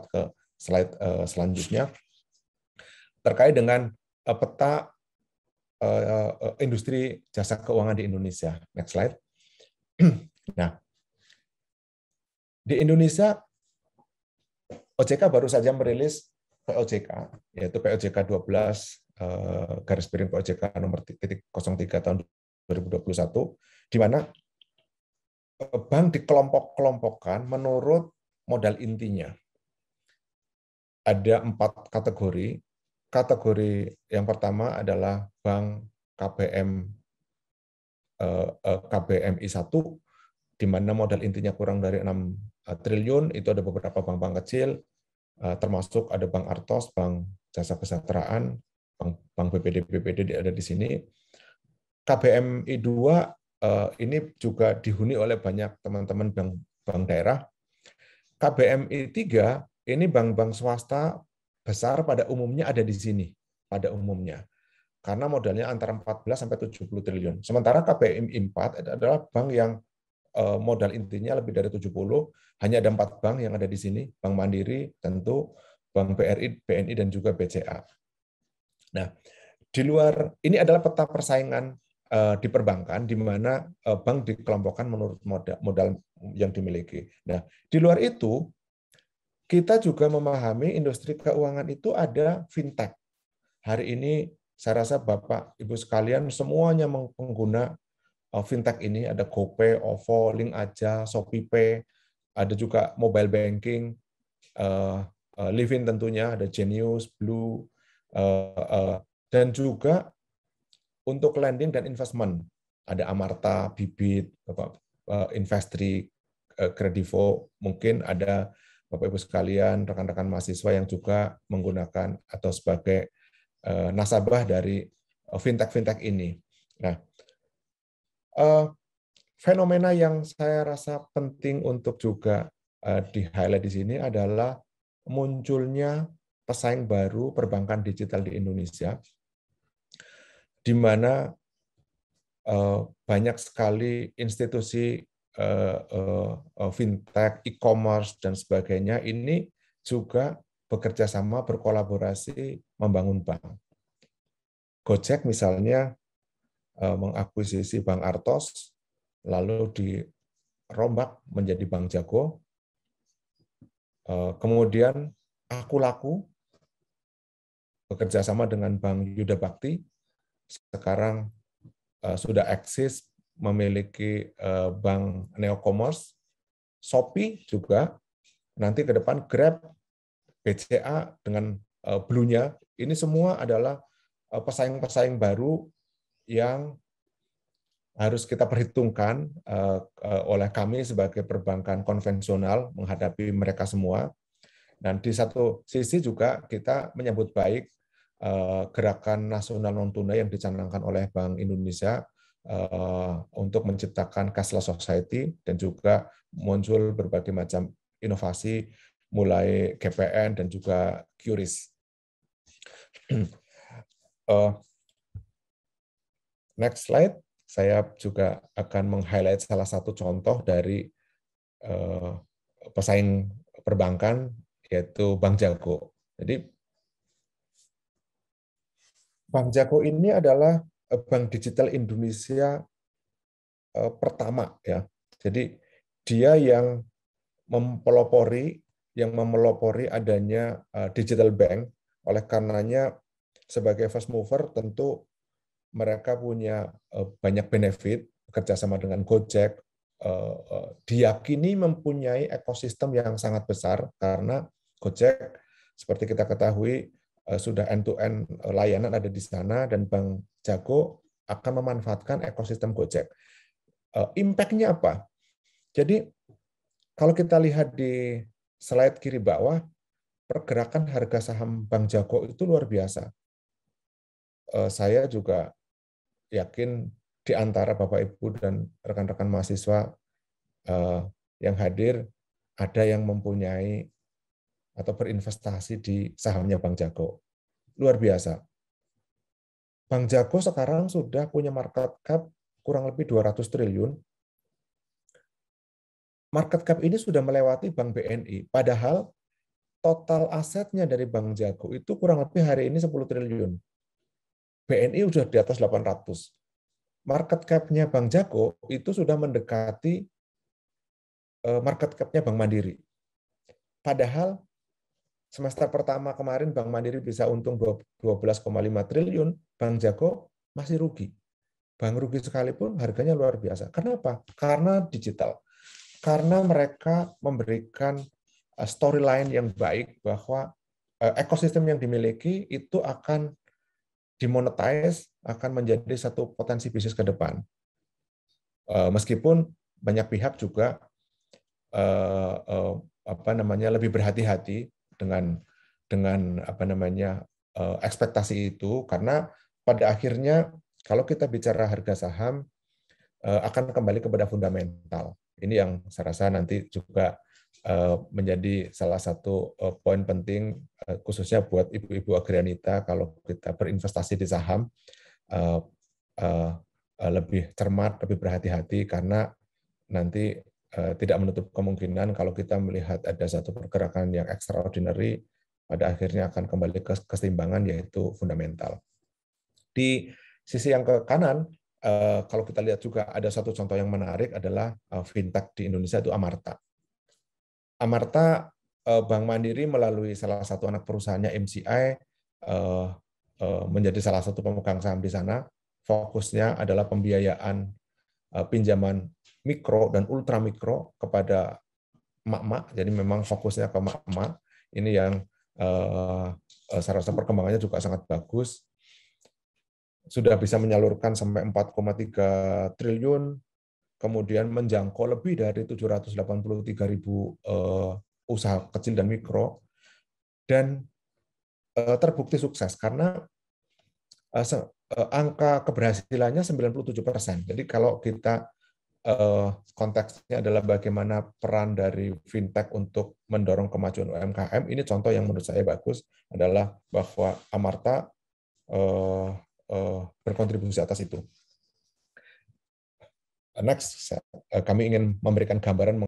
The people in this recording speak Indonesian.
lompat ke slide uh, selanjutnya terkait dengan uh, peta uh, uh, industri jasa keuangan di Indonesia. Next slide. nah, di Indonesia OJK baru saja merilis POJK yaitu POJK 12 uh, garis miring POJK nomor 03 tahun 2021 di mana bank dikelompok-kelompokkan menurut modal intinya ada empat kategori. Kategori yang pertama adalah bank KBM eh, eh, KBMI 1, di mana modal intinya kurang dari 6 eh, triliun, itu ada beberapa bank-bank kecil, termasuk ada Bank Artos, Bank Jasa Kesejahteraan, Bank, Bank BPD, BPD ada di sini. KBMI 2 ini juga dihuni oleh banyak teman-teman bank, bank daerah. KBMI 3 ini bank-bank swasta besar pada umumnya ada di sini, pada umumnya. Karena modalnya antara 14 sampai 70 triliun. Sementara KPM 4 adalah bank yang eh, modal intinya lebih dari 70, hanya ada empat bank yang ada di sini, Bank Mandiri, tentu Bank BRI, BNI, dan juga BCA. Nah, di luar ini adalah peta persaingan eh, di perbankan di mana eh, bank dikelompokkan menurut modal, modal yang dimiliki. Nah, di luar itu kita juga memahami industri keuangan itu ada fintech. Hari ini saya rasa Bapak, Ibu sekalian semuanya pengguna eh, fintech ini ada GoPay, OVO, Link Aja, ShopeePay, ada juga mobile banking, uh, Livin tentunya ada Genius, Blue, dan juga untuk lending dan investment ada Amarta, Bibit, Bapak, Investri, Kredivo, mungkin ada Bapak-Ibu sekalian, rekan-rekan mahasiswa yang juga menggunakan atau sebagai eh, nasabah dari eh, fintech-fintech ini. Nah, eh, fenomena yang saya rasa penting untuk juga di-highlight di sini adalah munculnya pesaing baru perbankan digital di Indonesia, di mana banyak sekali institusi Eh, eh, eh, fintech, e-commerce dan sebagainya ini juga bekerja sama berkolaborasi membangun bank. Gojek misalnya mengakuisisi Bank Artos lalu dirombak menjadi Bank Jago. Kemudian Aku Laku bekerja sama dengan Bank Yuda Bakti sekarang sudah eksis memiliki eh, bank neocommerce, Shopee juga, nanti ke depan Grab, BCA dengan eh, blue ini semua adalah eh, pesaing-pesaing baru yang harus kita perhitungkan oleh kami sebagai perbankan konvensional menghadapi mereka semua. Dan di satu sisi juga kita menyambut baik gerakan nasional non tunai yang dicanangkan oleh Bank Indonesia Eh, untuk menciptakan cashless society dan juga muncul berbagai macam inovasi mulai GPN dan juga QRIS. Eh, next slide, saya juga akan meng-highlight salah satu contoh dari eh, pesaing perbankan yaitu Bank Jago. Jadi Bank Jago ini adalah Eh, bank digital Indonesia eh, pertama ya. Jadi dia yang mempelopori yang memelopori adanya eh, digital bank. Oleh karenanya sebagai fast mover tentu mereka punya banyak benefit kerjasama dengan Gojek. Diyakini mempunyai ekosistem yang sangat besar karena Gojek seperti kita ketahui Eh, sudah end-to-end eh, layanan ada di sana, dan Bank Jago akan memanfaatkan ekosistem Gojek. Eh, impact apa? Jadi, kalau kita lihat di slide kiri bawah, pergerakan harga saham Bank Jago itu luar biasa. Saya juga yakin di antara Bapak Ibu dan rekan-rekan mahasiswa yang hadir ada yang mempunyai atau berinvestasi di sahamnya Bang Jago. Luar biasa. Bang Jago sekarang sudah punya market cap kurang lebih 200 triliun. Market cap ini sudah melewati Bank BNI, padahal total asetnya dari Bank Jago itu kurang lebih hari ini 10 triliun. BNI sudah di atas 800. Market cap-nya Bank Jago itu sudah mendekati eh, market cap-nya Bank Mandiri. Padahal semester pertama kemarin Bank Mandiri bisa untung 12,5 triliun, Bank Jago masih rugi. Bank rugi sekalipun harganya luar biasa. Kenapa? Karena digital. Karena mereka memberikan eh, storyline yang baik bahwa eh, ekosistem yang dimiliki itu akan dimonetize, akan menjadi satu potensi bisnis ke depan. Eh, meskipun banyak pihak juga apa namanya lebih berhati-hati dengan dengan apa namanya eh, ekspektasi itu karena pada akhirnya kalau kita bicara harga saham eh, akan kembali kepada fundamental. Ini yang saya rasa nanti juga eh, menjadi salah satu poin penting khususnya buat ibu-ibu agrianita kalau kita berinvestasi di saham lebih cermat, lebih berhati-hati karena nanti Eh, tidak menutup kemungkinan kalau kita melihat ada satu pergerakan yang extraordinary pada akhirnya akan kembali ke keseimbangan yaitu fundamental. Di sisi yang ke kanan eh, kalau kita lihat juga ada satu contoh yang menarik adalah eh, fintech di Indonesia itu Amarta. Amarta Bank Mandiri melalui salah satu anak perusahaannya MCI menjadi salah satu pemegang saham di sana. Fokusnya adalah pembiayaan pinjaman mikro dan ultra mikro kepada mak-mak, Jadi memang fokusnya ke mak-mak. Ini yang secara eh, eh, saya rasa perkembangannya juga sangat bagus. Sudah bisa menyalurkan sampai 4,3 triliun, kemudian menjangkau lebih dari 783 ribu eh, usaha kecil dan mikro, dan terbukti sukses karena angka keberhasilannya 97 persen. Jadi kalau kita Eh, konteksnya adalah bagaimana peran dari fintech untuk mendorong kemajuan UMKM. Ini contoh yang menurut saya bagus adalah bahwa Amarta eh, eh, berkontribusi atas itu. Next, kami ingin memberikan gambaran